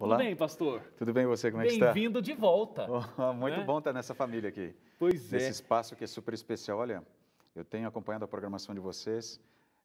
Olá. Tudo bem, pastor? Tudo bem você? Como é que está? Bem-vindo de volta. Oh, oh, muito né? bom estar nessa família aqui. Pois Nesse é. Nesse espaço que é super especial. Olha, eu tenho acompanhado a programação de vocês.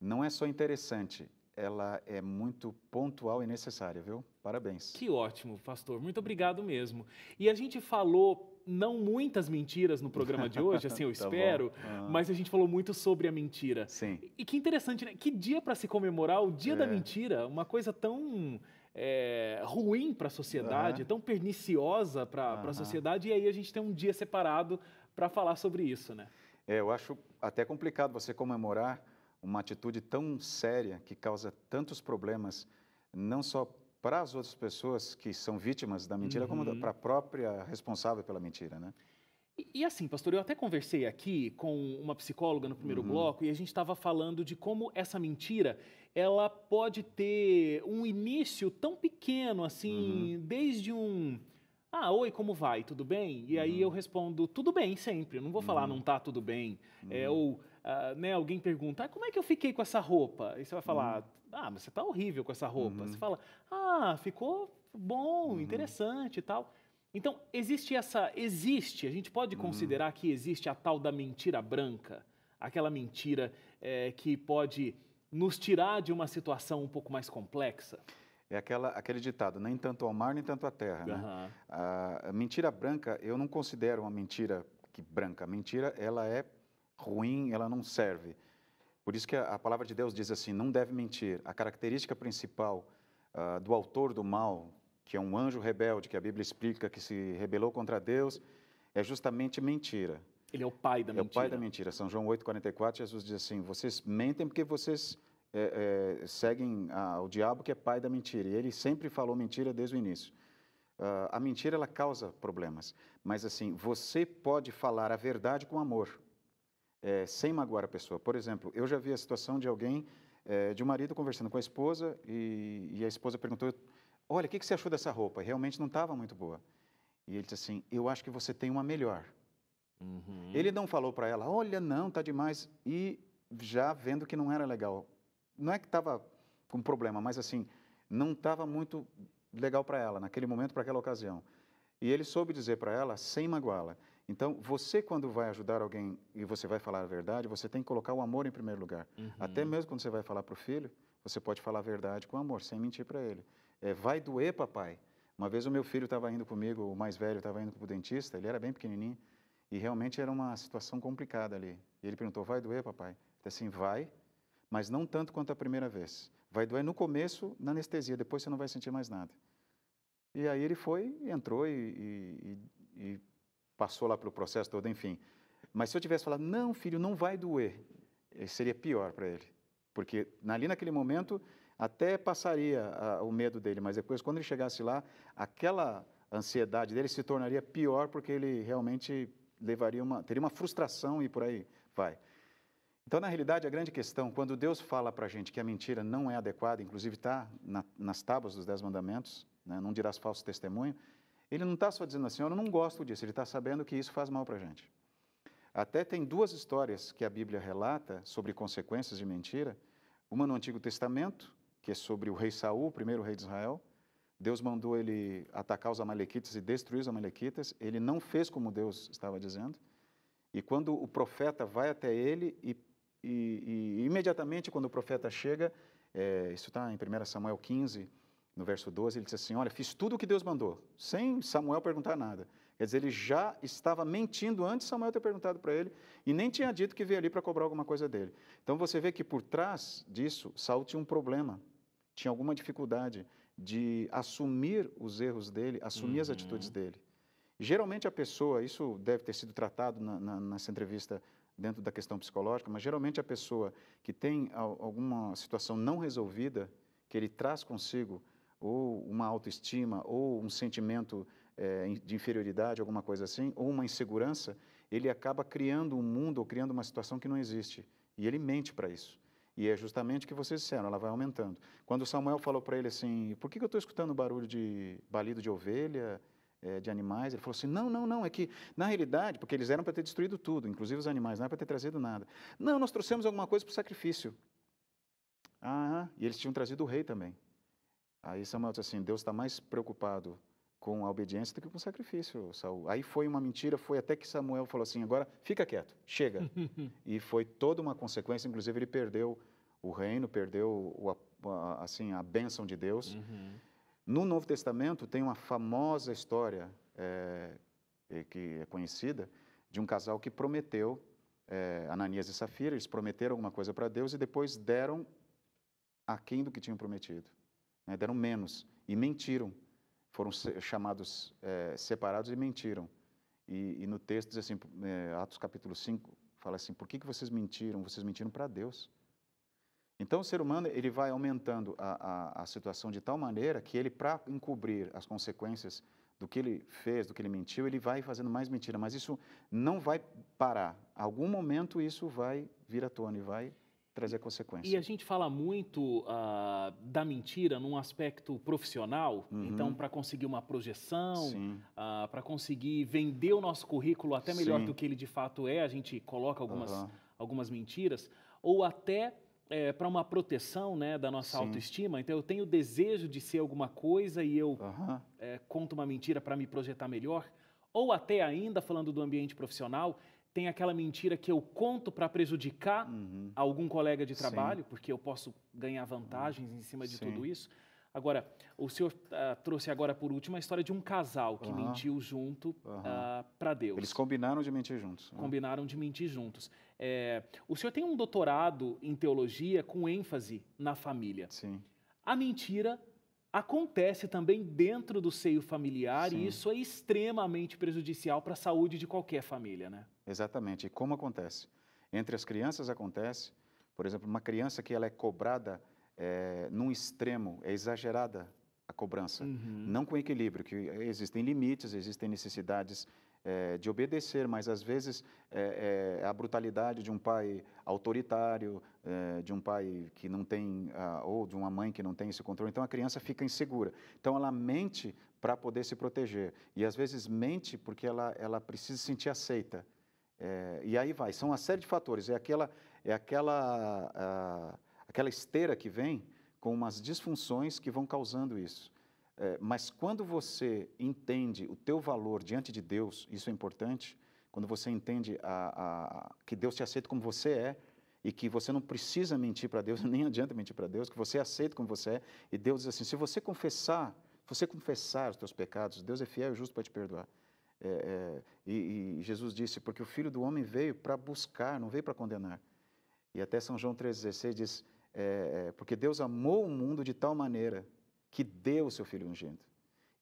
Não é só interessante, ela é muito pontual e necessária, viu? Parabéns. Que ótimo, pastor. Muito obrigado mesmo. E a gente falou não muitas mentiras no programa de hoje, assim eu tá espero, ah. mas a gente falou muito sobre a mentira. Sim. E que interessante, né? Que dia para se comemorar o dia é. da mentira, uma coisa tão é, ruim para a sociedade, uhum. tão perniciosa para uhum. a sociedade, e aí a gente tem um dia separado para falar sobre isso, né? É, eu acho até complicado você comemorar uma atitude tão séria que causa tantos problemas, não só para as outras pessoas que são vítimas da mentira, uhum. como para a própria responsável pela mentira, né? E, assim, pastor, eu até conversei aqui com uma psicóloga no primeiro uhum. bloco e a gente estava falando de como essa mentira ela pode ter um início tão pequeno, assim, uhum. desde um. Ah, oi, como vai? Tudo bem? E uhum. aí eu respondo, tudo bem sempre. Eu não vou falar, uhum. não tá tudo bem. É, uhum. ou ah, né, alguém pergunta, ah, como é que eu fiquei com essa roupa? E você vai falar, uhum. ah, mas você tá horrível com essa roupa. Uhum. Você fala, ah, ficou bom, uhum. interessante e tal. Então, existe essa. Existe, a gente pode uhum. considerar que existe a tal da mentira branca, aquela mentira é, que pode nos tirar de uma situação um pouco mais complexa? É aquela, aquele ditado, nem tanto ao mar, nem tanto à terra. Uhum. Né? A mentira branca, eu não considero uma mentira que branca. A mentira, ela é ruim, ela não serve. Por isso que a, a palavra de Deus diz assim, não deve mentir. A característica principal uh, do autor do mal, que é um anjo rebelde, que a Bíblia explica que se rebelou contra Deus, é justamente mentira. Ele é o pai da mentira. É o pai da mentira. São João 8,44, Jesus diz assim: vocês mentem porque vocês é, é, seguem a, o diabo que é pai da mentira. E ele sempre falou mentira desde o início. Uh, a mentira ela causa problemas, mas assim você pode falar a verdade com amor, é, sem magoar a pessoa. Por exemplo, eu já vi a situação de alguém, é, de um marido conversando com a esposa e, e a esposa perguntou: olha, o que, que você achou dessa roupa? Realmente não estava muito boa. E ele disse assim, eu acho que você tem uma melhor. Uhum. Ele não falou para ela, olha, não, tá demais. E já vendo que não era legal. Não é que estava com problema, mas assim, não estava muito legal para ela, naquele momento, para aquela ocasião. E ele soube dizer para ela, sem magoá-la. Então, você, quando vai ajudar alguém e você vai falar a verdade, você tem que colocar o amor em primeiro lugar. Uhum. Até mesmo quando você vai falar para o filho, você pode falar a verdade com amor, sem mentir para ele é, vai doer, papai. Uma vez o meu filho estava indo comigo, o mais velho estava indo para o dentista, ele era bem pequenininho, e realmente era uma situação complicada ali. E ele perguntou, vai doer, papai? Ele disse assim, vai, mas não tanto quanto a primeira vez. Vai doer no começo, na anestesia, depois você não vai sentir mais nada. E aí ele foi, entrou e, e, e, e passou lá pelo processo todo, enfim. Mas se eu tivesse falado, não, filho, não vai doer, eh, seria pior para ele. Porque ali naquele momento até passaria a, ah, o medo dele, mas depois, quando ele chegasse lá, aquela ansiedade dele se tornaria pior porque ele realmente levaria uma, teria uma frustração e por aí vai. Então, na realidade, a grande questão, quando Deus fala para a gente que a mentira não é adequada, inclusive está na, nas tábuas dos Dez Mandamentos, né, não dirás falso testemunho, ele não está só dizendo assim, eu não gosto disso, ele está sabendo que isso faz mal para a gente. Até tem duas histórias que a Bíblia relata sobre consequências de mentira, uma no Antigo Testamento que é sobre o rei Saul, o primeiro rei de Israel. Deus mandou ele atacar os amalequitas e destruir os amalequitas. Ele não fez como Deus estava dizendo. E quando o profeta vai até ele e, e, e imediatamente quando o profeta chega, é, isso está em 1 Samuel 15, no verso 12, ele diz assim: Olha, fiz tudo o que Deus mandou, sem Samuel perguntar nada. Quer dizer, ele já estava mentindo antes Samuel ter perguntado para ele e nem tinha dito que veio ali para cobrar alguma coisa dele. Então você vê que por trás disso, Saul tinha um problema tinha alguma dificuldade de assumir os erros dele, assumir uhum. as atitudes dele. Geralmente a pessoa, isso deve ter sido tratado na, na, nessa entrevista dentro da questão psicológica, mas geralmente a pessoa que tem alguma situação não resolvida, que ele traz consigo ou uma autoestima ou um sentimento é, de inferioridade, alguma coisa assim, ou uma insegurança, ele acaba criando um mundo ou criando uma situação que não existe. E ele mente para isso. E é justamente o que vocês disseram, ela vai aumentando. Quando Samuel falou para ele assim, por que, eu estou escutando barulho de balido de ovelha, eh, de animais? Ele falou assim, não, não, não, é que na realidade, porque eles eram para ter destruído tudo, inclusive os animais, não era para ter trazido nada. Não, nós trouxemos alguma coisa para o sacrifício. Ah, e eles tinham trazido o rei também. Aí Samuel disse assim, Deus está mais preocupado com a obediência do que com sacrifício, Saul. Aí foi uma mentira, foi até que Samuel falou assim: agora fica quieto, chega. e foi toda uma consequência, inclusive ele perdeu o reino, perdeu o, a, assim a bênção de Deus. Uhum. No Novo Testamento tem uma famosa história é, que é conhecida de um casal que prometeu é, Ananias e Safira, eles prometeram alguma coisa para Deus e depois deram aquém do que tinham prometido, né? deram menos e mentiram foram chamados, é, separados e mentiram. E, e, no texto diz assim, é, Atos capítulo 5, fala assim, por que, que vocês mentiram? Vocês mentiram para Deus. Então o ser humano ele vai aumentando a, a, a situação de tal maneira que ele, para encobrir as consequências do que ele fez, do que ele mentiu, ele vai fazendo mais mentira. Mas isso não vai parar. Algum momento isso vai vir à tona e vai trazer consequências. E a gente fala muito uh, da mentira num aspecto profissional, uhum. então para conseguir uma projeção, uh, ah, para conseguir vender o nosso currículo até melhor Sim. do que ele de fato é, a gente coloca algumas, uhum. algumas mentiras, ou até é, para uma proteção né, da nossa Sim. autoestima. Então eu tenho desejo de ser alguma coisa e eu uhum. é, conto uma mentira para me projetar melhor, ou até ainda falando do ambiente profissional, tem aquela mentira que eu conto para prejudicar uhum. algum colega de trabalho, Sim. porque eu posso ganhar vantagens uhum. em cima de Sim. tudo isso. Agora, o senhor uh, trouxe agora por último a história de um casal que uhum. mentiu junto uh, ah, para Deus. Eles combinaram de mentir juntos. Né? Combinaram de mentir juntos. É, o senhor tem um doutorado em teologia com ênfase na família. Sim. A mentira acontece também dentro do seio familiar Sim. e isso é extremamente prejudicial para a saúde de qualquer família, né? Exatamente. E como acontece? Entre as crianças acontece, por exemplo, uma criança que ela é cobrada é, num extremo, é exagerada a cobrança, uhum. não com equilíbrio, que existem limites, existem necessidades é, de obedecer, mas às vezes é, é, é a brutalidade de um pai autoritário, é, de um pai que não tem, a, ou de uma mãe que não tem esse controle, então a criança fica insegura. Então ela mente para poder se proteger. E às vezes mente porque ela, ela precisa se sentir aceita. É, e aí vai, são uma série de fatores. É aquela, é aquela, a, aquela esteira que vem com umas disfunções que vão causando isso. É, mas quando você entende o teu valor diante de Deus, isso é importante, quando você entende a, a, que Deus te aceita como você é e que você não precisa mentir para Deus, nem adianta mentir para Deus, que você é aceito como você é, e Deus diz assim, se você confessar, se você confessar os teus pecados, Deus é fiel e justo para te perdoar. É, é, e, e Jesus disse, porque o Filho do Homem veio para buscar, não veio para condenar. E até São João 3,16 diz, é, é, porque Deus amou o mundo de tal maneira que deu o seu Filho ungido,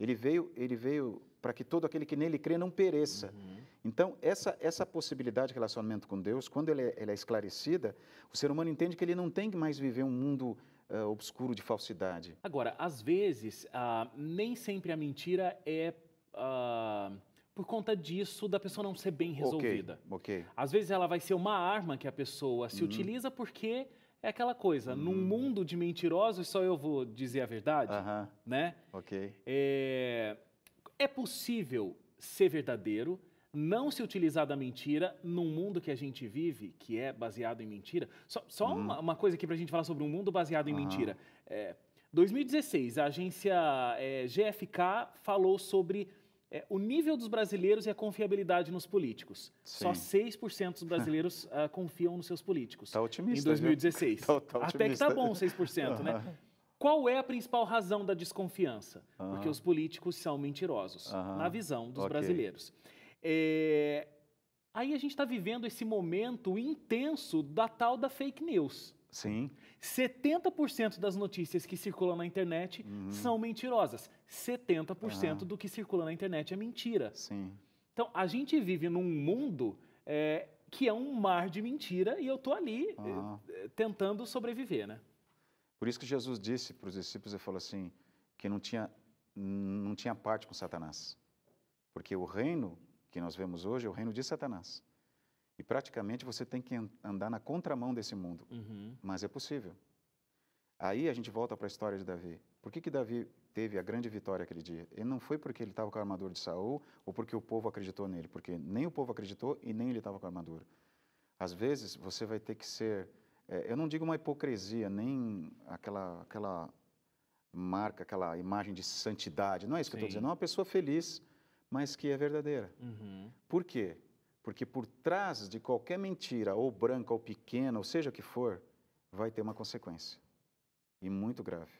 Ele veio, ele veio para que todo aquele que nele crê não pereça. Uhum. Então, essa, essa possibilidade de relacionamento com Deus, quando ela é, ela é, esclarecida, o ser humano entende que ele não tem que mais viver um mundo uh, obscuro de falsidade. Agora, às vezes, uh, nem sempre a mentira é. Uh, por conta disso, da pessoa não ser bem resolvida. Okay, okay. Às vezes ela vai ser uma arma que a pessoa se uhum. utiliza porque é aquela coisa, hum. num mundo de mentirosos só eu vou dizer a verdade, uh -huh. né? Ok. É, é possível ser verdadeiro, não se utilizar da mentira num mundo que a gente vive, que é baseado em mentira. Só, só hum. uma, uma, coisa aqui para a gente falar sobre um mundo baseado em mentira. É, 2016, a agência é, GFK falou sobre é, o nível dos brasileiros e a confiabilidade nos políticos. Sim. Só 6% dos brasileiros uh, confiam nos seus políticos. Está otimista. Em 2016. Tá, tá otimista. Até que está bom 6%, uhum. né? Qual é a principal razão da desconfiança? Uhum. Porque os políticos são mentirosos, uhum. na visão dos okay. brasileiros. É... Aí a gente está vivendo esse momento intenso da tal da fake news. Sim. 70% das notícias que circulam na internet uhum. são mentirosas. 70% ah. do que circula na internet é mentira. Sim. Então, a gente vive num mundo é, que é um mar de mentira e eu estou ali ah. é, é, tentando sobreviver, né? Por isso que Jesus disse para os discípulos, ele falou assim, que não tinha, não tinha parte com Satanás. Porque o reino que nós vemos hoje é o reino de Satanás. E praticamente você tem que andar na contramão desse mundo. Uhum. Mas é possível. Aí a gente volta para a história de Davi. Por que, que Davi teve a grande vitória aquele dia? Ele não foi porque ele estava com a armadura de Saul ou porque o povo acreditou nele, porque nem o povo acreditou e nem ele estava com a armadura. Às vezes você vai ter que ser, é, eu não digo uma hipocrisia, nem aquela, aquela marca, aquela imagem de santidade, não é isso Sim. que eu estou dizendo, é uma pessoa feliz, mas que é verdadeira. Uhum. Por quê? Porque por trás de qualquer mentira, ou branca ou pequena, ou seja o que for, vai ter uma consequência. E muito grave.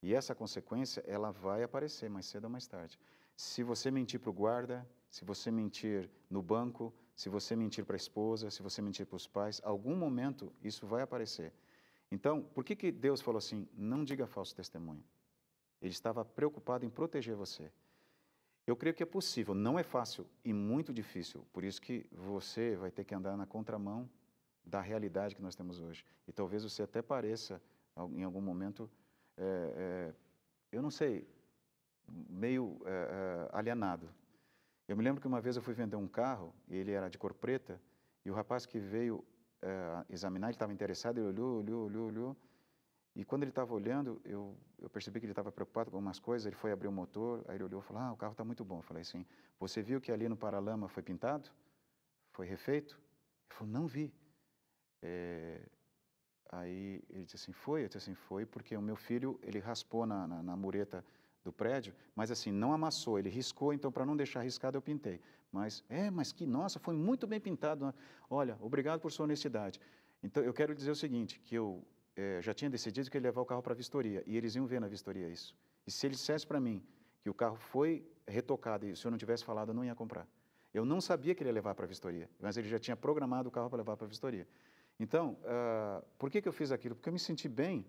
E essa consequência, ela vai aparecer mais cedo ou mais tarde. Se você mentir para o guarda, se você mentir no banco, se você mentir para a esposa, se você mentir para os pais, algum momento isso vai aparecer. Então, por que, que Deus falou assim? Não diga falso testemunho. Ele estava preocupado em proteger você. Eu creio que é possível, não é fácil e muito difícil. Por isso que você vai ter que andar na contramão da realidade que nós temos hoje. E talvez você até pareça, em algum momento, é, é, eu não sei, meio é, alienado. Eu me lembro que uma vez eu fui vender um carro, e ele era de cor preta, e o rapaz que veio examinar, ele estava interessado, ele olhou, olhou, olhou, olhou, e quando ele estava olhando, eu, eu, percebi que ele estava preocupado com algumas coisas. Ele foi abrir o motor, aí ele olhou e falou: Ah, o carro está muito bom. Eu falei assim: Você viu que ali no paralama foi pintado? Foi refeito? Ele falou: Não vi. É... Aí ele disse assim: Foi? Eu disse assim: Foi, porque o meu filho ele raspou na, na, na mureta do prédio, mas assim, não amassou, ele riscou, então para não deixar riscado eu pintei. Mas, é, mas que nossa, foi muito bem pintado. Né? Olha, obrigado por sua honestidade. Então eu quero dizer o seguinte: que eu é, já tinha decidido que ele ia levar o carro para a vistoria, e eles iam ver na vistoria isso. E se ele dissesse para mim que o carro foi retocado e se eu não tivesse falado, eu não ia comprar. Eu não sabia que ele ia levar para a vistoria, mas ele já tinha programado o carro para levar para a vistoria. Então, uh, por que, que eu fiz aquilo? Porque eu me senti bem.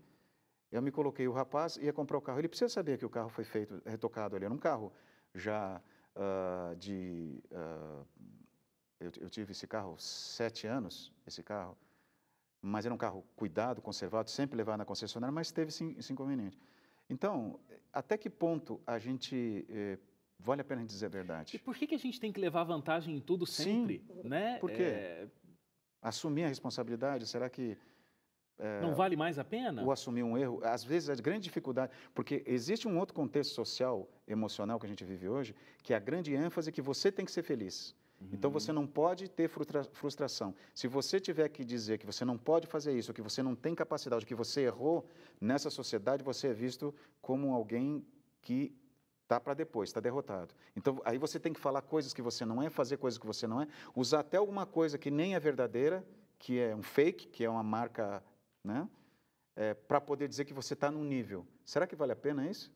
Eu me coloquei, o rapaz ia comprar o carro. Ele precisa saber que o carro foi feito, retocado ali. Era um carro já uh, de. Uh, eu, eu, tive esse carro sete anos, esse carro mas era um carro cuidado, conservado, sempre levado na concessionária, mas teve sim, esse inconveniente. Então, até que ponto a gente eh, vale a pena dizer a verdade? E por que, que a gente tem que levar vantagem em tudo sempre? Sim, né? Por quê? É... Assumir a responsabilidade, será que é, não vale mais a pena? Ou assumir um erro. Às vezes, a grande dificuldade, porque existe um outro contexto social, emocional que a gente vive hoje, que é a grande ênfase que você tem que ser feliz. Então você hum. não pode ter frustração. Se você tiver que dizer que você não pode fazer isso, que você não tem capacidade, que você errou, nessa sociedade você é visto como alguém que tá para depois, está derrotado. Então aí você tem que falar coisas que você não é, fazer coisas que você não é, usar até alguma coisa que nem é verdadeira, que é um fake, que é uma marca, né? É, para poder dizer que você está num nível. Será que vale a pena isso?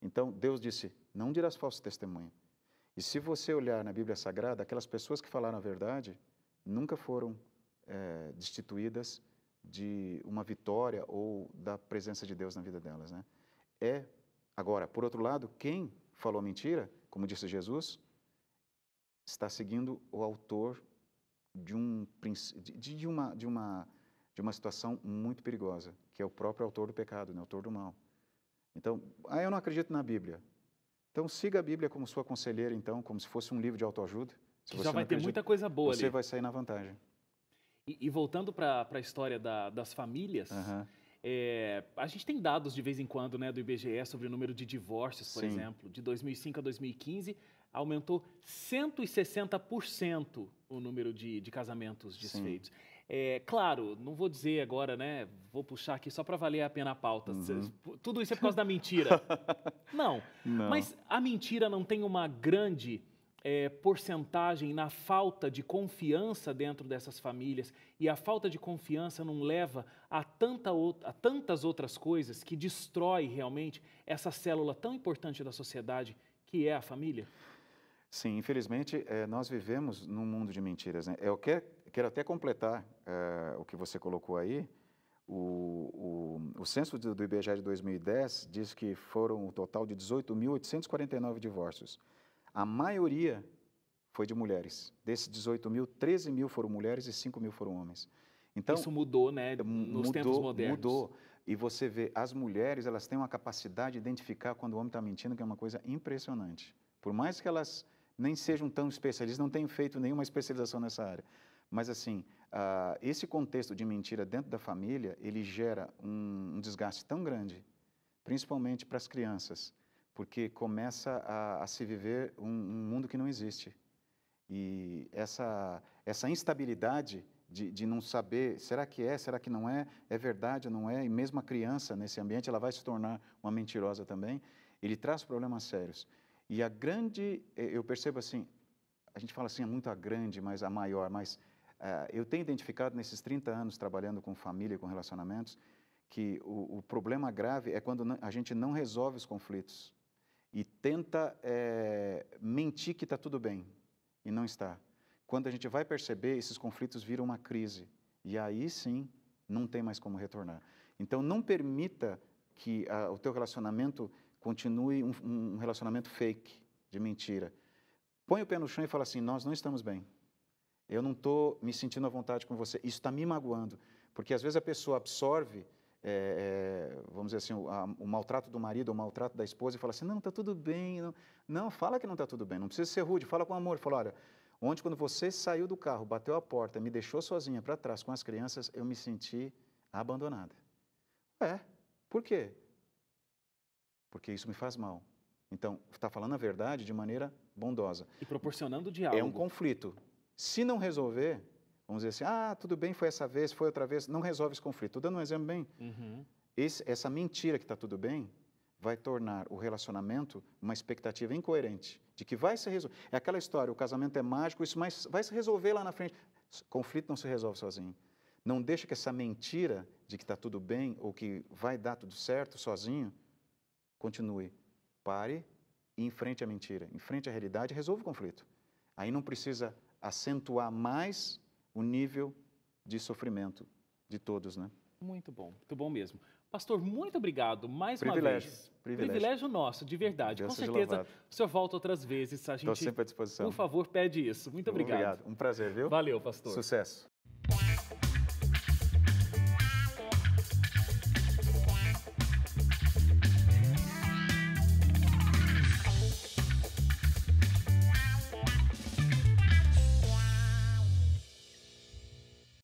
Então Deus disse: Não dirás falso testemunho. E se você olhar na Bíblia Sagrada, aquelas pessoas que falaram a verdade nunca foram é, destituídas de uma vitória ou da presença de Deus na vida delas. Né? É, agora, por outro lado, quem falou mentira, como disse Jesus, está seguindo o autor de, um, de, uma, de, uma, de uma situação muito perigosa, que é o próprio autor do pecado, né? o autor do mal. Então, aí eu não acredito na Bíblia. Então siga a Bíblia como sua conselheira, então, como se fosse um livro de autoajuda. Se já vai ter muita coisa boa você ali. Você vai sair na vantagem. E, e voltando para a história da, das famílias, uhum. é, a gente tem dados de vez em quando né, do IBGE sobre o número de divórcios, por Sim. exemplo. De 2005 a 2015, aumentou 160% o número de, de casamentos desfeitos. Sim. É, claro, não vou dizer agora, né? Vou puxar aqui só para valer a pena a pauta. Uhum. Tudo isso é por causa da mentira. não. não. Mas a mentira não tem uma grande é, porcentagem na falta de confiança dentro dessas famílias e a falta de confiança não leva a, tanta, a tantas outras coisas que destrói realmente essa célula tão importante da sociedade que é a família? Sim, infelizmente é, nós vivemos num mundo de mentiras. Né? É o que é quero até completar eh, o que você colocou aí. O, o, o censo do, do, IBGE de 2010 diz que foram um total de 18.849 divórcios. A maioria foi de mulheres. Desses 18 mil, 13 mil foram mulheres e 5 mil foram homens. Então, Isso mudou, né? Nos mudou, tempos modernos. Mudou. E você vê, as mulheres, elas têm uma capacidade de identificar quando o homem está mentindo, que é uma coisa impressionante. Por mais que elas nem sejam tão especialistas, não tenham feito nenhuma especialização nessa área. Mas assim, uh, esse contexto de mentira dentro da família, ele gera um, um desgaste tão grande, principalmente para as crianças, porque começa a, a se viver um, um, mundo que não existe. E essa, essa instabilidade de, de não saber, será que é, será que não é, é verdade ou não é, e mesmo a criança nesse ambiente, ela vai se tornar uma mentirosa também, ele traz problemas sérios. E a grande, eh, eu percebo assim, a gente fala assim, é muito a grande, mas a maior, mas é, eu tenho identificado nesses 30 anos trabalhando com família e com relacionamentos que o, o, problema grave é quando a gente não resolve os conflitos e tenta é, mentir que está tudo bem e não está. Quando a gente vai perceber, esses conflitos viram uma crise e aí sim não tem mais como retornar. Então não permita que a, ah, o teu relacionamento continue um, um relacionamento fake, de mentira. Põe o pé no chão e fala assim: nós não estamos bem eu não estou me sentindo à vontade com você, isso está me magoando. Porque às vezes a pessoa absorve, é, é, vamos dizer assim, o, a, o, maltrato do marido, o maltrato da esposa e fala assim: não, está tudo bem. Não, não, fala que não está tudo bem, não precisa ser rude, fala com amor. Fala: olha, ontem quando você saiu do carro, bateu a porta, me deixou sozinha para trás com as crianças, eu me senti abandonada. É, por quê? Porque isso me faz mal. Então, está falando a verdade de maneira bondosa. E proporcionando diálogo. É um conflito. Se não resolver, vamos dizer assim, ah, tudo bem, foi essa vez, foi outra vez, não resolve esse conflito. Estou dando um exemplo bem. Uhum. Esse, essa mentira que está tudo bem vai tornar o relacionamento uma expectativa incoerente de que vai se resolver. É aquela história, o casamento é mágico, isso mas vai se resolver lá na frente. Conflito não se resolve sozinho. Não deixa que essa mentira de que está tudo bem ou que vai dar tudo certo sozinho continue. Pare e enfrente a mentira, enfrente a realidade e resolva o conflito. Aí não precisa acentuar mais o nível de sofrimento de todos, né? Muito bom, muito bom mesmo. Pastor, muito obrigado mais privilégio, uma vez. Privilégio. privilégio nosso, de verdade. Deus Com certeza o senhor volta outras vezes. A gente, Estou sempre à disposição. Por favor, pede isso. Muito obrigado. Obrigado, um prazer, viu? Valeu, pastor. Sucesso.